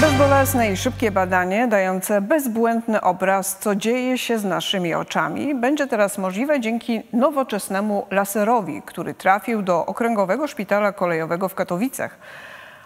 Bezbolesne i szybkie badanie dające bezbłędny obraz, co dzieje się z naszymi oczami, będzie teraz możliwe dzięki nowoczesnemu laserowi, który trafił do Okręgowego Szpitala Kolejowego w Katowicach.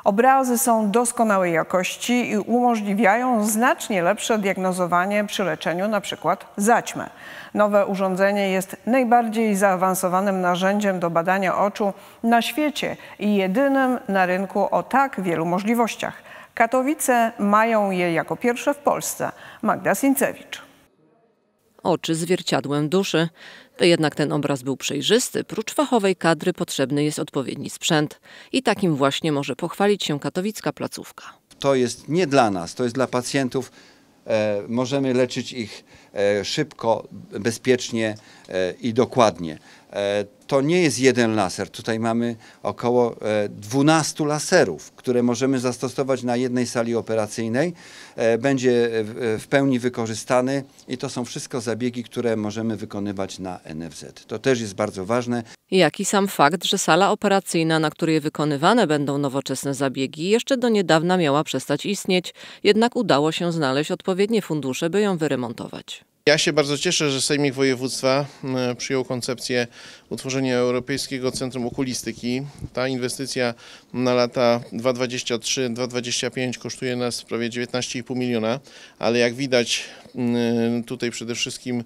Obrazy są doskonałej jakości i umożliwiają znacznie lepsze diagnozowanie przy leczeniu np. zaćmy. Nowe urządzenie jest najbardziej zaawansowanym narzędziem do badania oczu na świecie i jedynym na rynku o tak wielu możliwościach. Katowice mają je jako pierwsze w Polsce. Magda Sincewicz. Oczy zwierciadłem duszy. To jednak ten obraz był przejrzysty. Prócz fachowej kadry potrzebny jest odpowiedni sprzęt. I takim właśnie może pochwalić się katowicka placówka. To jest nie dla nas, to jest dla pacjentów. E, możemy leczyć ich E, szybko, bezpiecznie e, i dokładnie. E, to nie jest jeden laser. Tutaj mamy około 12 laserów, które możemy zastosować na jednej sali operacyjnej. Będzie w pełni wykorzystany i to są wszystko zabiegi, które możemy wykonywać na NFZ. To też jest bardzo ważne. Jak i sam fakt, że sala operacyjna, na której wykonywane będą nowoczesne zabiegi, jeszcze do niedawna miała przestać istnieć, jednak udało się znaleźć odpowiednie fundusze, by ją wyremontować. Ja się bardzo cieszę, że Sejmik Województwa przyjął koncepcję utworzenia Europejskiego Centrum Okulistyki. Ta inwestycja na lata 2023-2025 kosztuje nas prawie 19,5 miliona, ale jak widać tutaj przede wszystkim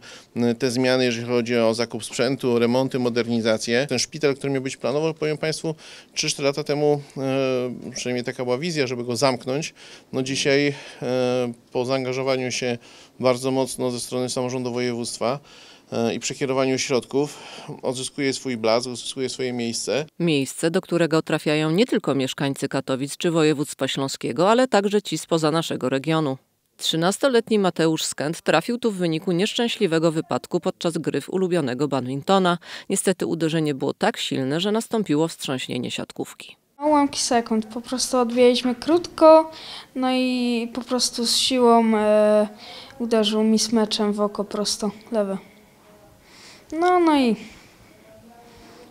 te zmiany, jeżeli chodzi o zakup sprzętu, remonty, modernizację. Ten szpital, który miał być planowany, powiem Państwu, 3-4 lata temu, e, przynajmniej taka była wizja, żeby go zamknąć. No dzisiaj e, po zaangażowaniu się bardzo mocno ze strony samorządu województwa e, i przekierowaniu środków odzyskuje swój blask, odzyskuje swoje miejsce. Miejsce, do którego trafiają nie tylko mieszkańcy Katowic czy województwa śląskiego, ale także ci spoza naszego regionu. 13-letni Mateusz Skęt trafił tu w wyniku nieszczęśliwego wypadku podczas gry w ulubionego badmintona. Niestety uderzenie było tak silne, że nastąpiło wstrząśnienie siatkówki. Ułamki sekund, po prostu odbijaliśmy krótko, no i po prostu z siłą e, uderzył mi z meczem w oko prosto, lewe. No, no i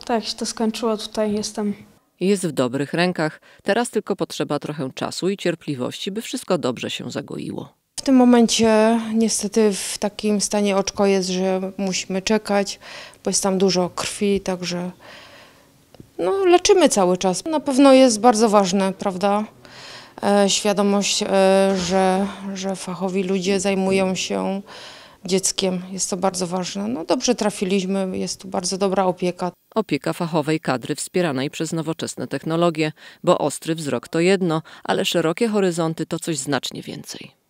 tak się to skończyło, tutaj jestem. Jest w dobrych rękach, teraz tylko potrzeba trochę czasu i cierpliwości, by wszystko dobrze się zagoiło. W tym momencie niestety w takim stanie oczko jest, że musimy czekać, bo jest tam dużo krwi, także no, leczymy cały czas. Na pewno jest bardzo ważne, prawda? E, świadomość, e, że, że fachowi ludzie zajmują się dzieckiem. Jest to bardzo ważne. No dobrze trafiliśmy, jest tu bardzo dobra opieka. Opieka fachowej kadry wspieranej przez nowoczesne technologie, bo ostry wzrok to jedno, ale szerokie horyzonty to coś znacznie więcej.